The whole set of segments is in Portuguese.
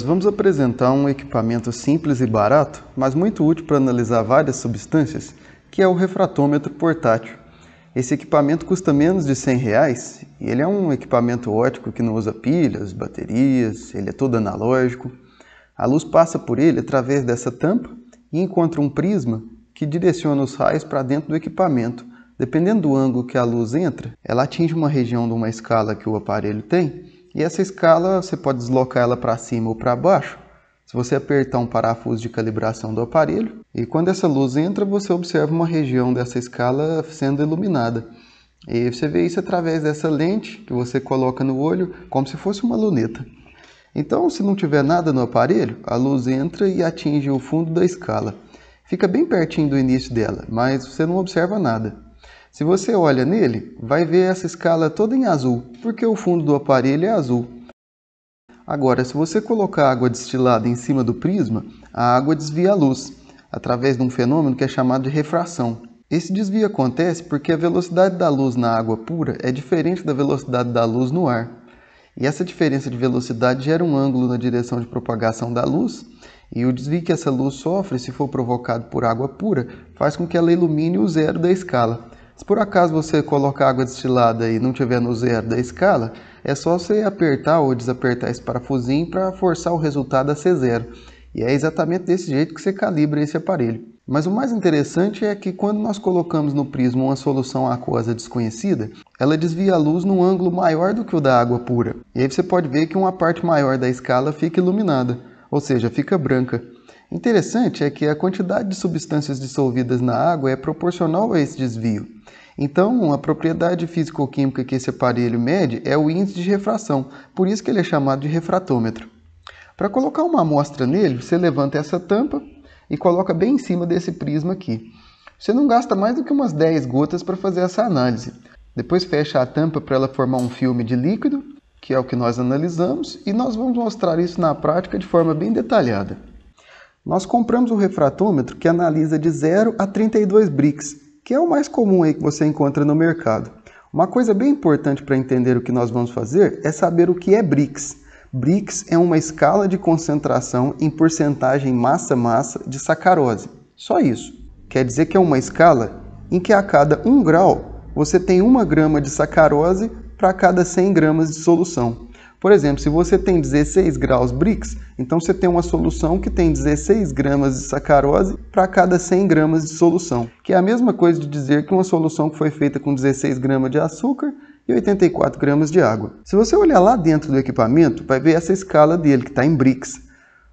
Nós vamos apresentar um equipamento simples e barato, mas muito útil para analisar várias substâncias, que é o refratômetro portátil. Esse equipamento custa menos de 100 reais e ele é um equipamento ótico que não usa pilhas, baterias, ele é todo analógico. A luz passa por ele através dessa tampa e encontra um prisma que direciona os raios para dentro do equipamento. Dependendo do ângulo que a luz entra, ela atinge uma região de uma escala que o aparelho tem e essa escala você pode deslocar ela para cima ou para baixo. Se você apertar um parafuso de calibração do aparelho, e quando essa luz entra, você observa uma região dessa escala sendo iluminada. E você vê isso através dessa lente que você coloca no olho, como se fosse uma luneta. Então, se não tiver nada no aparelho, a luz entra e atinge o fundo da escala. Fica bem pertinho do início dela, mas você não observa nada. Se você olha nele, vai ver essa escala toda em azul, porque o fundo do aparelho é azul. Agora, se você colocar água destilada em cima do prisma, a água desvia a luz, através de um fenômeno que é chamado de refração. Esse desvio acontece porque a velocidade da luz na água pura é diferente da velocidade da luz no ar. E essa diferença de velocidade gera um ângulo na direção de propagação da luz, e o desvio que essa luz sofre, se for provocado por água pura, faz com que ela ilumine o zero da escala. Se por acaso você colocar água destilada e não tiver no zero da escala, é só você apertar ou desapertar esse parafusinho para forçar o resultado a ser zero. E é exatamente desse jeito que você calibra esse aparelho. Mas o mais interessante é que quando nós colocamos no prisma uma solução aquosa desconhecida, ela desvia a luz num ângulo maior do que o da água pura. E aí você pode ver que uma parte maior da escala fica iluminada, ou seja, fica branca. Interessante é que a quantidade de substâncias dissolvidas na água é proporcional a esse desvio. Então, a propriedade físico-química que esse aparelho mede é o índice de refração, por isso que ele é chamado de refratômetro. Para colocar uma amostra nele, você levanta essa tampa e coloca bem em cima desse prisma aqui. Você não gasta mais do que umas 10 gotas para fazer essa análise. Depois fecha a tampa para ela formar um filme de líquido, que é o que nós analisamos, e nós vamos mostrar isso na prática de forma bem detalhada. Nós compramos um refratômetro que analisa de 0 a 32 BRICS, que é o mais comum aí que você encontra no mercado. Uma coisa bem importante para entender o que nós vamos fazer é saber o que é BRICS. BRICS é uma escala de concentração em porcentagem massa-massa de sacarose. Só isso. Quer dizer que é uma escala em que a cada 1 grau você tem 1 grama de sacarose para cada 100 gramas de solução. Por exemplo, se você tem 16 graus BRICS, então você tem uma solução que tem 16 gramas de sacarose para cada 100 gramas de solução, que é a mesma coisa de dizer que uma solução que foi feita com 16 gramas de açúcar e 84 gramas de água. Se você olhar lá dentro do equipamento, vai ver essa escala dele que está em BRICS.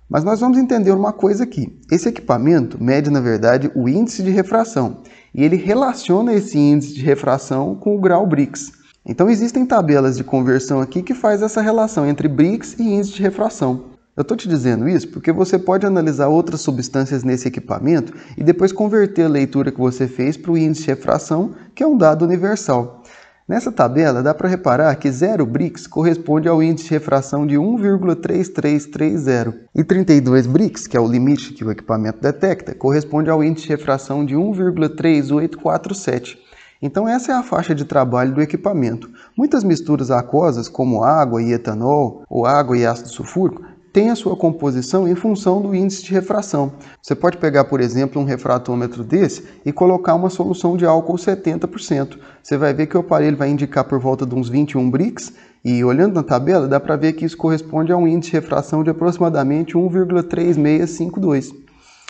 Mas nós vamos entender uma coisa aqui. Esse equipamento mede, na verdade, o índice de refração. E ele relaciona esse índice de refração com o grau BRICS. Então existem tabelas de conversão aqui que faz essa relação entre BRICS e índice de refração. Eu estou te dizendo isso porque você pode analisar outras substâncias nesse equipamento e depois converter a leitura que você fez para o índice de refração, que é um dado universal. Nessa tabela, dá para reparar que 0 BRICS corresponde ao índice de refração de 1,3330 e 32 BRICS, que é o limite que o equipamento detecta, corresponde ao índice de refração de 1,3847. Então essa é a faixa de trabalho do equipamento. Muitas misturas aquosas, como água e etanol, ou água e ácido sulfúrico, têm a sua composição em função do índice de refração. Você pode pegar, por exemplo, um refratômetro desse e colocar uma solução de álcool 70%. Você vai ver que o aparelho vai indicar por volta de uns 21 Brix e olhando na tabela dá para ver que isso corresponde a um índice de refração de aproximadamente 1,3652.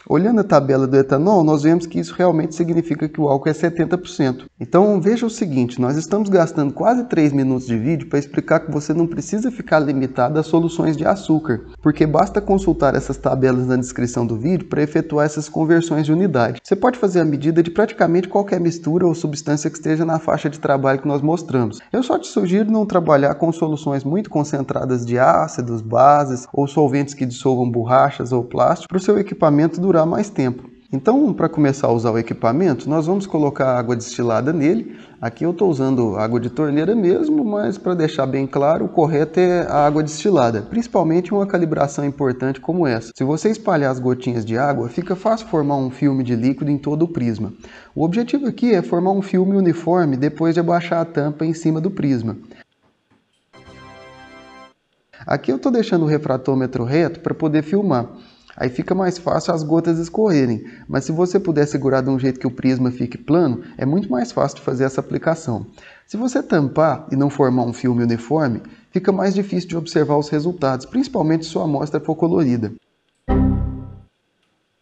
Olhando a tabela do etanol, nós vemos que isso realmente significa que o álcool é 70%. Então veja o seguinte, nós estamos gastando quase 3 minutos de vídeo para explicar que você não precisa ficar limitado a soluções de açúcar, porque basta consultar essas tabelas na descrição do vídeo para efetuar essas conversões de unidade. Você pode fazer a medida de praticamente qualquer mistura ou substância que esteja na faixa de trabalho que nós mostramos. Eu só te sugiro não trabalhar com soluções muito concentradas de ácidos, bases ou solventes que dissolvam borrachas ou plástico para o seu equipamento durar durar mais tempo. Então, para começar a usar o equipamento, nós vamos colocar água destilada nele. Aqui eu estou usando água de torneira mesmo, mas para deixar bem claro, o correto é a água destilada, principalmente uma calibração importante como essa. Se você espalhar as gotinhas de água, fica fácil formar um filme de líquido em todo o prisma. O objetivo aqui é formar um filme uniforme depois de abaixar a tampa em cima do prisma. Aqui eu estou deixando o refratômetro reto para poder filmar. Aí fica mais fácil as gotas escorrerem. Mas se você puder segurar de um jeito que o prisma fique plano, é muito mais fácil de fazer essa aplicação. Se você tampar e não formar um filme uniforme, fica mais difícil de observar os resultados, principalmente se sua amostra for colorida.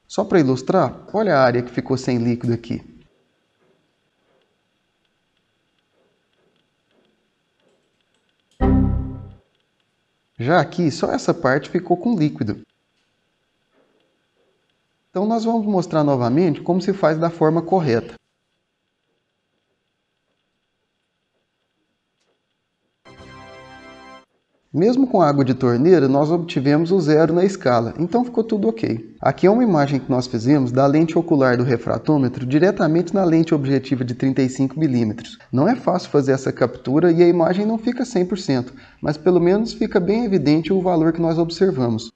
Só para ilustrar, olha a área que ficou sem líquido aqui. Já aqui, só essa parte ficou com líquido. Então nós vamos mostrar novamente como se faz da forma correta. Mesmo com água de torneira, nós obtivemos o zero na escala, então ficou tudo ok. Aqui é uma imagem que nós fizemos da lente ocular do refratômetro diretamente na lente objetiva de 35mm. Não é fácil fazer essa captura e a imagem não fica 100%, mas pelo menos fica bem evidente o valor que nós observamos.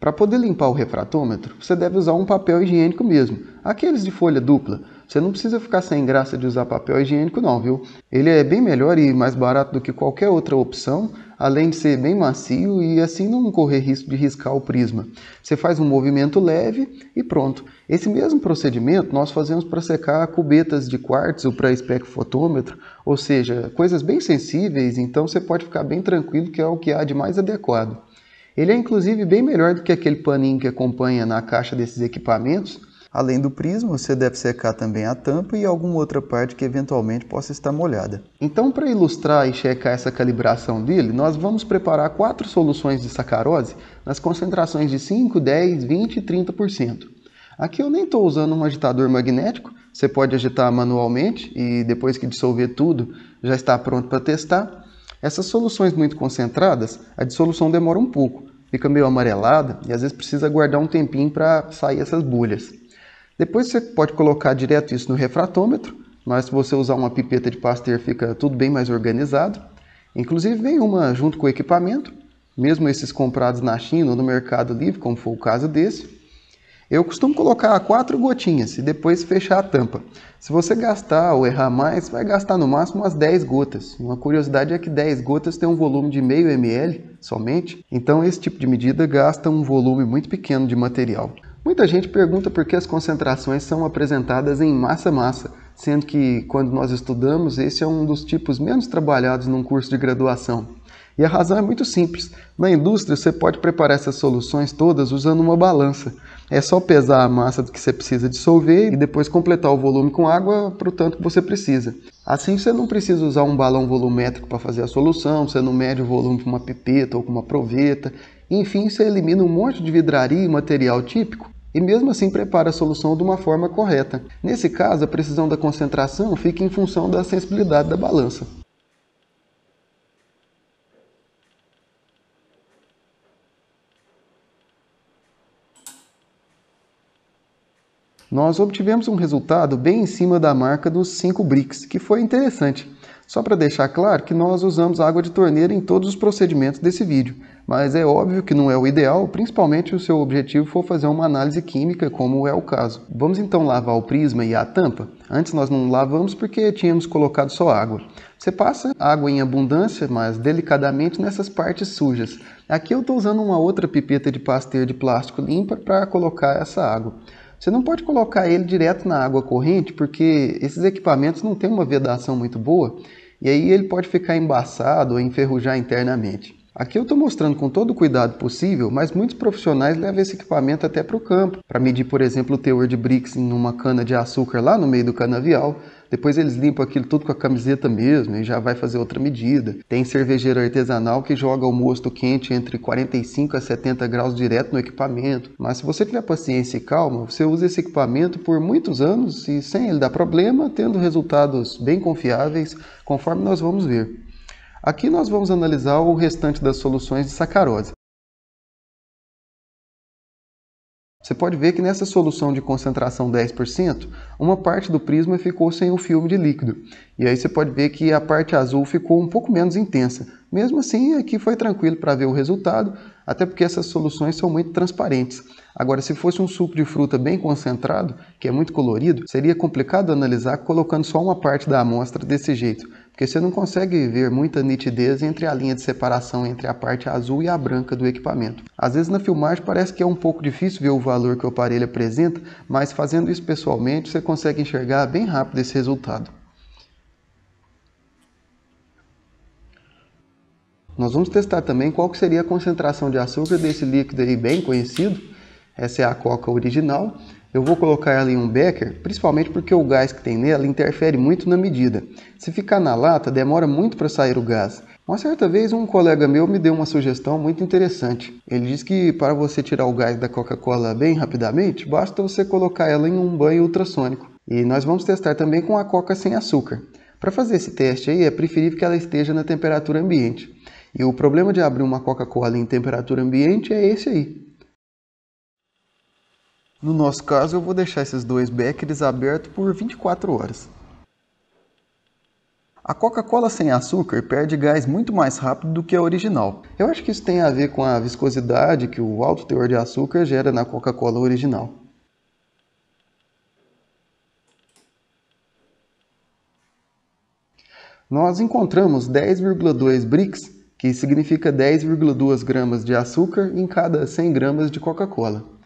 Para poder limpar o refratômetro, você deve usar um papel higiênico mesmo, aqueles de folha dupla. Você não precisa ficar sem graça de usar papel higiênico não, viu? Ele é bem melhor e mais barato do que qualquer outra opção, além de ser bem macio e assim não correr risco de riscar o prisma. Você faz um movimento leve e pronto. Esse mesmo procedimento nós fazemos para secar cubetas de quartzo para espectrofotômetro, ou seja, coisas bem sensíveis, então você pode ficar bem tranquilo que é o que há de mais adequado. Ele é inclusive bem melhor do que aquele paninho que acompanha na caixa desses equipamentos. Além do prisma, você deve secar também a tampa e alguma outra parte que eventualmente possa estar molhada. Então, para ilustrar e checar essa calibração dele, nós vamos preparar quatro soluções de sacarose nas concentrações de 5, 10, 20 e 30%. Aqui eu nem estou usando um agitador magnético, você pode agitar manualmente e depois que dissolver tudo, já está pronto para testar. Essas soluções muito concentradas, a dissolução demora um pouco, fica meio amarelada e às vezes precisa guardar um tempinho para sair essas bolhas. Depois você pode colocar direto isso no refratômetro, mas se você usar uma pipeta de Pasteur fica tudo bem mais organizado. Inclusive vem uma junto com o equipamento, mesmo esses comprados na China ou no mercado livre, como foi o caso desse. Eu costumo colocar quatro gotinhas e depois fechar a tampa. Se você gastar ou errar mais, vai gastar no máximo umas 10 gotas. Uma curiosidade é que 10 gotas tem um volume de meio ml somente, então esse tipo de medida gasta um volume muito pequeno de material. Muita gente pergunta por que as concentrações são apresentadas em massa-massa, sendo que, quando nós estudamos, esse é um dos tipos menos trabalhados num curso de graduação. E a razão é muito simples. Na indústria, você pode preparar essas soluções todas usando uma balança. É só pesar a massa que você precisa dissolver e depois completar o volume com água para o tanto que você precisa. Assim você não precisa usar um balão volumétrico para fazer a solução, você não mede o volume com uma pipeta ou com uma proveta. Enfim, você elimina um monte de vidraria e material típico e mesmo assim prepara a solução de uma forma correta. Nesse caso, a precisão da concentração fica em função da sensibilidade da balança. nós obtivemos um resultado bem em cima da marca dos 5 BRICS, que foi interessante. Só para deixar claro que nós usamos água de torneira em todos os procedimentos desse vídeo, mas é óbvio que não é o ideal, principalmente se o seu objetivo for fazer uma análise química, como é o caso. Vamos então lavar o prisma e a tampa? Antes nós não lavamos porque tínhamos colocado só água. Você passa água em abundância, mas delicadamente nessas partes sujas. Aqui eu estou usando uma outra pipeta de pasteiro de plástico limpa para colocar essa água. Você não pode colocar ele direto na água corrente, porque esses equipamentos não têm uma vedação muito boa e aí ele pode ficar embaçado ou enferrujar internamente. Aqui eu estou mostrando com todo o cuidado possível, mas muitos profissionais levam esse equipamento até para o campo, para medir, por exemplo, o teor de Brix em uma cana de açúcar lá no meio do canavial, depois eles limpam aquilo tudo com a camiseta mesmo e já vai fazer outra medida. Tem cervejeiro artesanal que joga o mosto quente entre 45 a 70 graus direto no equipamento. Mas se você tiver paciência e calma, você usa esse equipamento por muitos anos e sem ele dar problema, tendo resultados bem confiáveis, conforme nós vamos ver. Aqui nós vamos analisar o restante das soluções de sacarose. Você pode ver que nessa solução de concentração 10%, uma parte do prisma ficou sem o filme de líquido. E aí você pode ver que a parte azul ficou um pouco menos intensa. Mesmo assim, aqui foi tranquilo para ver o resultado, até porque essas soluções são muito transparentes. Agora, se fosse um suco de fruta bem concentrado, que é muito colorido, seria complicado analisar colocando só uma parte da amostra desse jeito, porque você não consegue ver muita nitidez entre a linha de separação entre a parte azul e a branca do equipamento. Às vezes na filmagem parece que é um pouco difícil ver o valor que o aparelho apresenta, mas fazendo isso pessoalmente você consegue enxergar bem rápido esse resultado. Nós vamos testar também qual que seria a concentração de açúcar desse líquido aí bem conhecido, essa é a coca original. Eu vou colocar ela em um becker, principalmente porque o gás que tem nela interfere muito na medida. Se ficar na lata, demora muito para sair o gás. Uma certa vez, um colega meu me deu uma sugestão muito interessante. Ele disse que para você tirar o gás da Coca-Cola bem rapidamente, basta você colocar ela em um banho ultrassônico. E nós vamos testar também com a coca sem açúcar. Para fazer esse teste aí, é preferível que ela esteja na temperatura ambiente. E o problema de abrir uma Coca-Cola em temperatura ambiente é esse aí. No nosso caso, eu vou deixar esses dois beckers abertos por 24 horas. A Coca-Cola sem açúcar perde gás muito mais rápido do que a original. Eu acho que isso tem a ver com a viscosidade que o alto teor de açúcar gera na Coca-Cola original. Nós encontramos 10,2 bricks, que significa 10,2 gramas de açúcar em cada 100 gramas de Coca-Cola.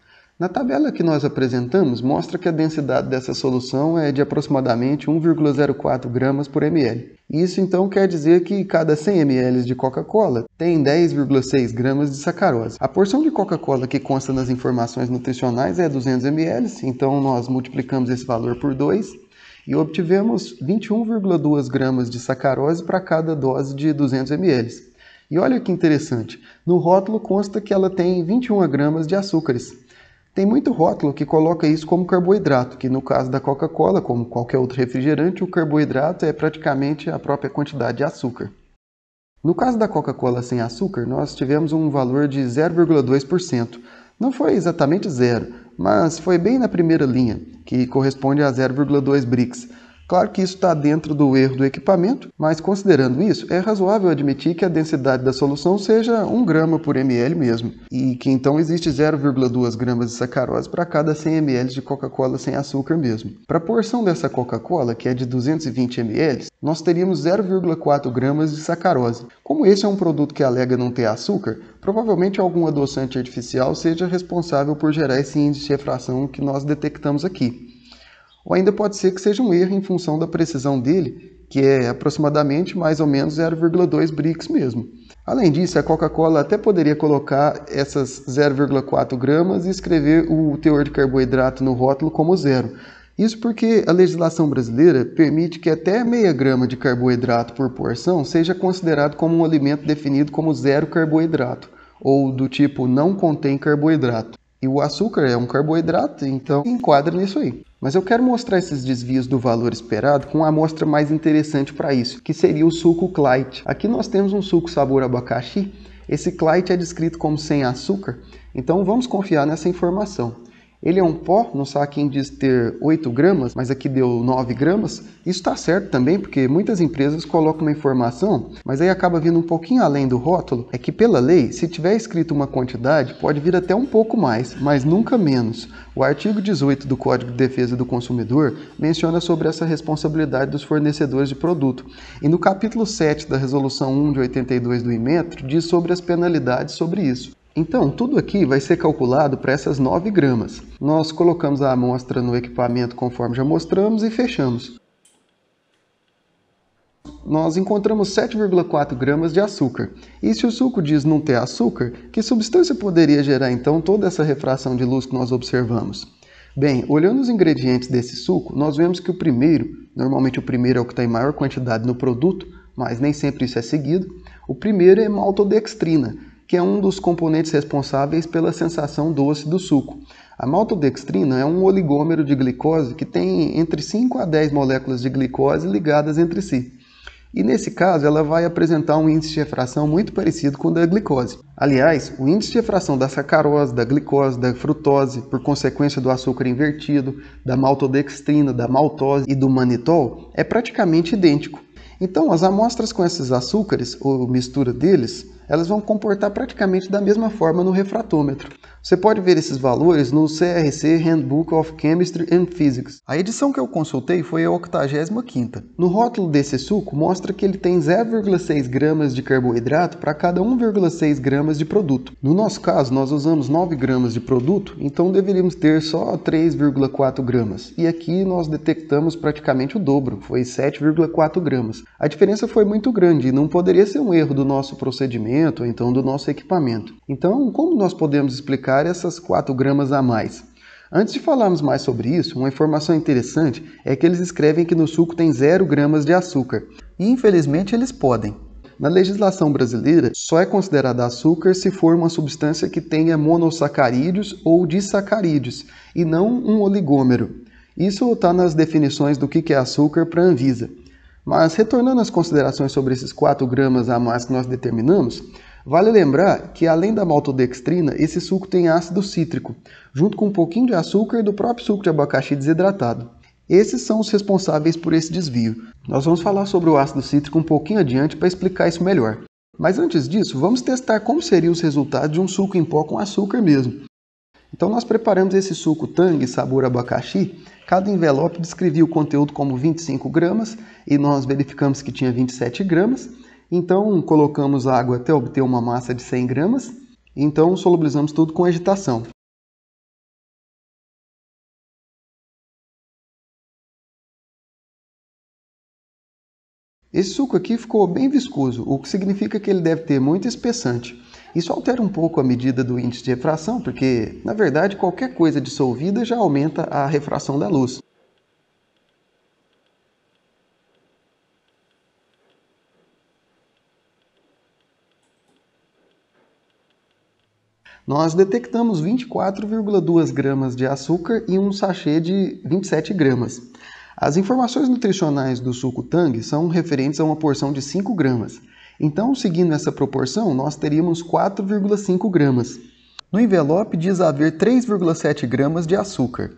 Na tabela que nós apresentamos, mostra que a densidade dessa solução é de aproximadamente 1,04 gramas por ml. Isso então quer dizer que cada 100 ml de Coca-Cola tem 10,6 gramas de sacarose. A porção de Coca-Cola que consta nas informações nutricionais é 200 ml, então nós multiplicamos esse valor por 2 e obtivemos 21,2 gramas de sacarose para cada dose de 200 ml. E olha que interessante, no rótulo consta que ela tem 21 gramas de açúcares, tem muito rótulo que coloca isso como carboidrato, que no caso da Coca-Cola, como qualquer outro refrigerante, o carboidrato é praticamente a própria quantidade de açúcar. No caso da Coca-Cola sem açúcar, nós tivemos um valor de 0,2%. Não foi exatamente zero, mas foi bem na primeira linha, que corresponde a 0,2 BRICS. Claro que isso está dentro do erro do equipamento, mas considerando isso, é razoável admitir que a densidade da solução seja 1 grama por ml mesmo, e que então existe 0,2 gramas de sacarose para cada 100 ml de Coca-Cola sem açúcar mesmo. Para a porção dessa Coca-Cola, que é de 220 ml, nós teríamos 0,4 gramas de sacarose. Como esse é um produto que alega não ter açúcar, provavelmente algum adoçante artificial seja responsável por gerar esse índice de refração que nós detectamos aqui. Ou ainda pode ser que seja um erro em função da precisão dele, que é aproximadamente mais ou menos 0,2 BRICS mesmo. Além disso, a Coca-Cola até poderia colocar essas 0,4 gramas e escrever o teor de carboidrato no rótulo como zero. Isso porque a legislação brasileira permite que até meia grama de carboidrato por porção seja considerado como um alimento definido como zero carboidrato, ou do tipo não contém carboidrato. E o açúcar é um carboidrato, então enquadra nisso aí. Mas eu quero mostrar esses desvios do valor esperado com uma amostra mais interessante para isso, que seria o suco Clyde. Aqui nós temos um suco sabor abacaxi. Esse Clyde é descrito como sem açúcar, então vamos confiar nessa informação. Ele é um pó, não sabe quem diz ter 8 gramas, mas aqui deu 9 gramas. Isso está certo também, porque muitas empresas colocam uma informação, mas aí acaba vindo um pouquinho além do rótulo. É que pela lei, se tiver escrito uma quantidade, pode vir até um pouco mais, mas nunca menos. O artigo 18 do Código de Defesa do Consumidor menciona sobre essa responsabilidade dos fornecedores de produto. E no capítulo 7 da Resolução 1 de 82 do IMETRO diz sobre as penalidades sobre isso. Então, tudo aqui vai ser calculado para essas 9 gramas. Nós colocamos a amostra no equipamento conforme já mostramos e fechamos. Nós encontramos 7,4 gramas de açúcar. E se o suco diz não ter açúcar, que substância poderia gerar então toda essa refração de luz que nós observamos? Bem, olhando os ingredientes desse suco, nós vemos que o primeiro, normalmente o primeiro é o que tem em maior quantidade no produto, mas nem sempre isso é seguido, o primeiro é maltodextrina, que é um dos componentes responsáveis pela sensação doce do suco. A maltodextrina é um oligômero de glicose que tem entre 5 a 10 moléculas de glicose ligadas entre si. E nesse caso, ela vai apresentar um índice de refração muito parecido com o da glicose. Aliás, o índice de refração da sacarose, da glicose, da frutose, por consequência do açúcar invertido, da maltodextrina, da maltose e do manitol, é praticamente idêntico. Então, as amostras com esses açúcares, ou mistura deles, elas vão comportar praticamente da mesma forma no refratômetro. Você pode ver esses valores no CRC Handbook of Chemistry and Physics. A edição que eu consultei foi a 85 No rótulo desse suco mostra que ele tem 0,6 gramas de carboidrato para cada 1,6 gramas de produto. No nosso caso, nós usamos 9 gramas de produto, então deveríamos ter só 3,4 gramas. E aqui nós detectamos praticamente o dobro, foi 7,4 gramas. A diferença foi muito grande e não poderia ser um erro do nosso procedimento ou então do nosso equipamento. Então, como nós podemos explicar essas 4 gramas a mais. Antes de falarmos mais sobre isso, uma informação interessante é que eles escrevem que no suco tem 0 gramas de açúcar. E infelizmente eles podem. Na legislação brasileira, só é considerada açúcar se for uma substância que tenha monossacarídeos ou disacarídeos, e não um oligômero. Isso está nas definições do que é açúcar para a Anvisa. Mas retornando às considerações sobre esses 4 gramas a mais que nós determinamos, Vale lembrar que, além da maltodextrina, esse suco tem ácido cítrico, junto com um pouquinho de açúcar e do próprio suco de abacaxi desidratado. Esses são os responsáveis por esse desvio. Nós vamos falar sobre o ácido cítrico um pouquinho adiante para explicar isso melhor. Mas antes disso, vamos testar como seriam os resultados de um suco em pó com açúcar mesmo. Então nós preparamos esse suco Tang sabor abacaxi. Cada envelope descrevia o conteúdo como 25 gramas e nós verificamos que tinha 27 gramas. Então, colocamos água até obter uma massa de 100 gramas. Então, solubilizamos tudo com agitação. Esse suco aqui ficou bem viscoso, o que significa que ele deve ter muito espessante. Isso altera um pouco a medida do índice de refração, porque, na verdade, qualquer coisa dissolvida já aumenta a refração da luz. nós detectamos 24,2 gramas de açúcar e um sachê de 27 gramas. As informações nutricionais do suco Tang são referentes a uma porção de 5 gramas. Então, seguindo essa proporção, nós teríamos 4,5 gramas. No envelope diz haver 3,7 gramas de açúcar.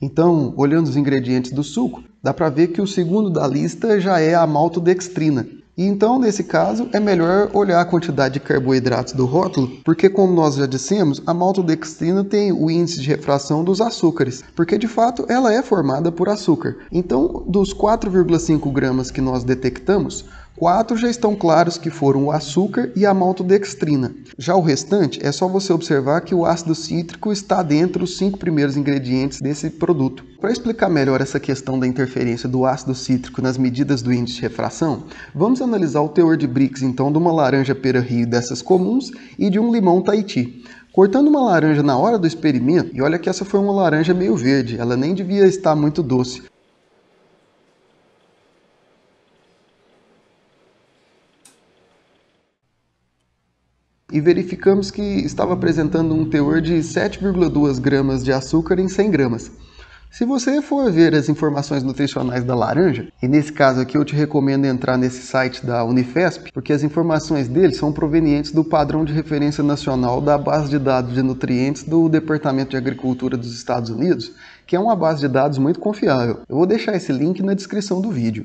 Então, olhando os ingredientes do suco, dá para ver que o segundo da lista já é a maltodextrina, então, nesse caso, é melhor olhar a quantidade de carboidratos do rótulo, porque, como nós já dissemos, a maltodextrina tem o índice de refração dos açúcares, porque de fato ela é formada por açúcar. Então, dos 4,5 gramas que nós detectamos, Quatro já estão claros que foram o açúcar e a maltodextrina. Já o restante é só você observar que o ácido cítrico está dentro dos cinco primeiros ingredientes desse produto. Para explicar melhor essa questão da interferência do ácido cítrico nas medidas do índice de refração, vamos analisar o teor de Brix então de uma laranja pera rio dessas comuns e de um limão Tahiti. Cortando uma laranja na hora do experimento, e olha que essa foi uma laranja meio verde, ela nem devia estar muito doce. e verificamos que estava apresentando um teor de 7,2 gramas de açúcar em 100 gramas. Se você for ver as informações nutricionais da laranja, e nesse caso aqui eu te recomendo entrar nesse site da Unifesp, porque as informações dele são provenientes do padrão de referência nacional da base de dados de nutrientes do Departamento de Agricultura dos Estados Unidos, que é uma base de dados muito confiável. Eu vou deixar esse link na descrição do vídeo.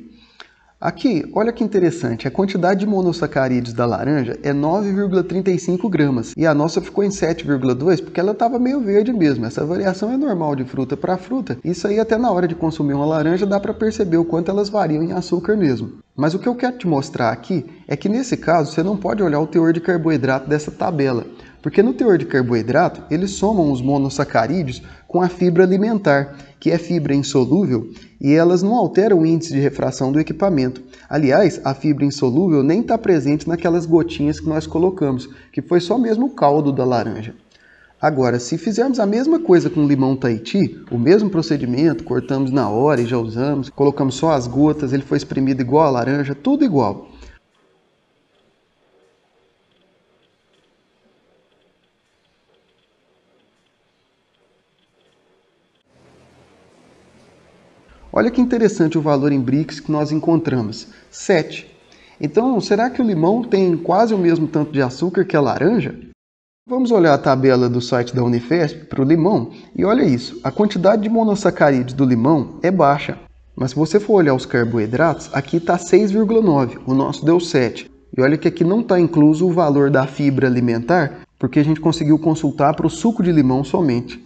Aqui, olha que interessante, a quantidade de monossacarídeos da laranja é 9,35 gramas e a nossa ficou em 7,2 porque ela estava meio verde mesmo. Essa variação é normal de fruta para fruta. Isso aí até na hora de consumir uma laranja dá para perceber o quanto elas variam em açúcar mesmo. Mas o que eu quero te mostrar aqui é que nesse caso você não pode olhar o teor de carboidrato dessa tabela, porque no teor de carboidrato eles somam os monossacarídeos com a fibra alimentar, que é fibra insolúvel e elas não alteram o índice de refração do equipamento. Aliás, a fibra insolúvel nem está presente naquelas gotinhas que nós colocamos, que foi só mesmo o caldo da laranja. Agora, se fizermos a mesma coisa com limão Tahiti, o mesmo procedimento, cortamos na hora e já usamos, colocamos só as gotas, ele foi espremido igual a laranja, tudo igual. Olha que interessante o valor em BRICS que nós encontramos: 7. Então, será que o limão tem quase o mesmo tanto de açúcar que a laranja? Vamos olhar a tabela do site da Unifesp para o limão e olha isso: a quantidade de monossacarídeos do limão é baixa, mas se você for olhar os carboidratos, aqui está 6,9, o nosso deu 7. E olha que aqui não está incluso o valor da fibra alimentar, porque a gente conseguiu consultar para o suco de limão somente.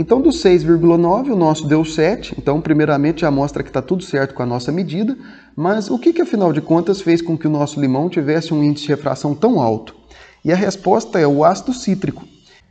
Então, do 6,9, o nosso deu 7. Então, primeiramente, já mostra que está tudo certo com a nossa medida. Mas o que, que, afinal de contas, fez com que o nosso limão tivesse um índice de refração tão alto? E a resposta é o ácido cítrico.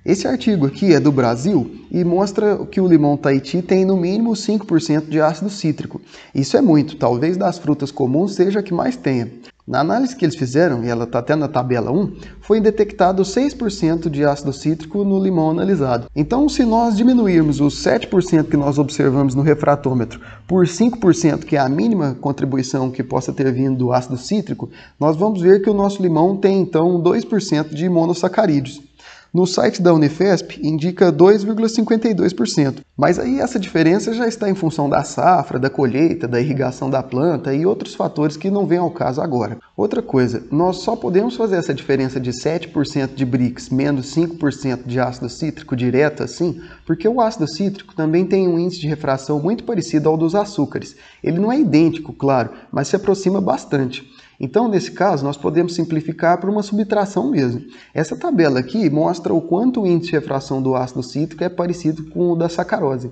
Esse artigo aqui é do Brasil e mostra que o limão Tahiti tem no mínimo 5% de ácido cítrico. Isso é muito, talvez das frutas comuns seja a que mais tenha. Na análise que eles fizeram, e ela está até na tabela 1, foi detectado 6% de ácido cítrico no limão analisado. Então, se nós diminuirmos os 7% que nós observamos no refratômetro por 5%, que é a mínima contribuição que possa ter vindo do ácido cítrico, nós vamos ver que o nosso limão tem então 2% de monossacarídeos. No site da Unifesp indica 2,52%, mas aí essa diferença já está em função da safra, da colheita, da irrigação da planta e outros fatores que não vêm ao caso agora. Outra coisa, nós só podemos fazer essa diferença de 7% de BRICS menos 5% de ácido cítrico direto assim, porque o ácido cítrico também tem um índice de refração muito parecido ao dos açúcares. Ele não é idêntico, claro, mas se aproxima bastante. Então, nesse caso, nós podemos simplificar para uma subtração mesmo. Essa tabela aqui mostra o quanto o índice de refração do ácido cítrico é parecido com o da sacarose,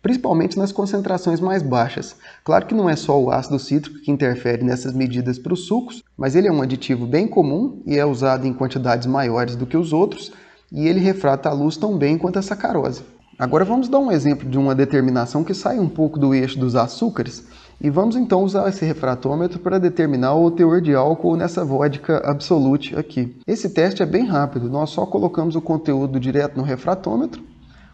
principalmente nas concentrações mais baixas. Claro que não é só o ácido cítrico que interfere nessas medidas para os sucos, mas ele é um aditivo bem comum e é usado em quantidades maiores do que os outros, e ele refrata a luz tão bem quanto a sacarose. Agora vamos dar um exemplo de uma determinação que sai um pouco do eixo dos açúcares, e vamos então usar esse refratômetro para determinar o teor de álcool nessa vodka absolute aqui. Esse teste é bem rápido, nós só colocamos o conteúdo direto no refratômetro.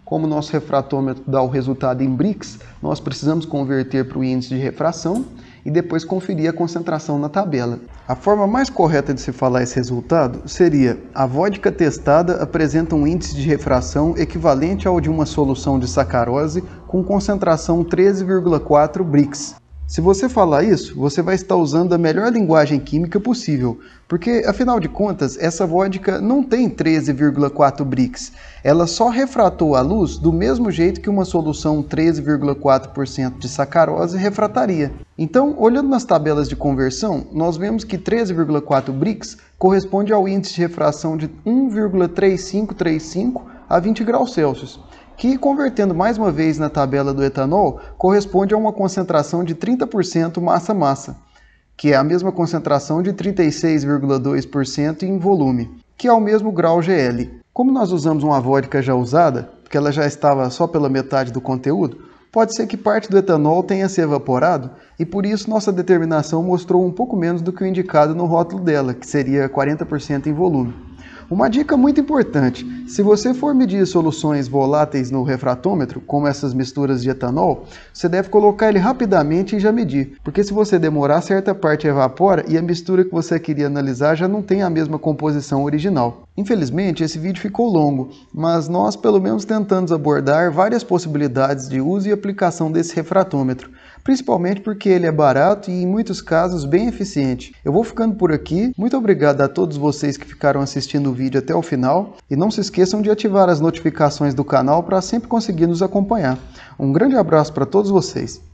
Como o nosso refratômetro dá o resultado em BRICS, nós precisamos converter para o índice de refração e depois conferir a concentração na tabela. A forma mais correta de se falar esse resultado seria: a vodka testada apresenta um índice de refração equivalente ao de uma solução de sacarose com concentração 13,4 BRICS. Se você falar isso, você vai estar usando a melhor linguagem química possível, porque afinal de contas, essa vodka não tem 13,4 Brix. Ela só refratou a luz do mesmo jeito que uma solução 13,4% de sacarose refrataria. Então, olhando nas tabelas de conversão, nós vemos que 13,4 Brix corresponde ao índice de refração de 1,3535 a 20 graus Celsius que, convertendo mais uma vez na tabela do etanol, corresponde a uma concentração de 30% massa-massa, que é a mesma concentração de 36,2% em volume, que é o mesmo grau GL. Como nós usamos uma vodka já usada, porque ela já estava só pela metade do conteúdo, pode ser que parte do etanol tenha se evaporado e por isso nossa determinação mostrou um pouco menos do que o indicado no rótulo dela, que seria 40% em volume. Uma dica muito importante: se você for medir soluções voláteis no refratômetro, como essas misturas de etanol, você deve colocar ele rapidamente e já medir, porque se você demorar, certa parte evapora e a mistura que você queria analisar já não tem a mesma composição original. Infelizmente, esse vídeo ficou longo, mas nós pelo menos tentamos abordar várias possibilidades de uso e aplicação desse refratômetro principalmente porque ele é barato e, em muitos casos, bem eficiente. Eu vou ficando por aqui. Muito obrigado a todos vocês que ficaram assistindo o vídeo até o final e não se esqueçam de ativar as notificações do canal para sempre conseguir nos acompanhar. Um grande abraço para todos vocês.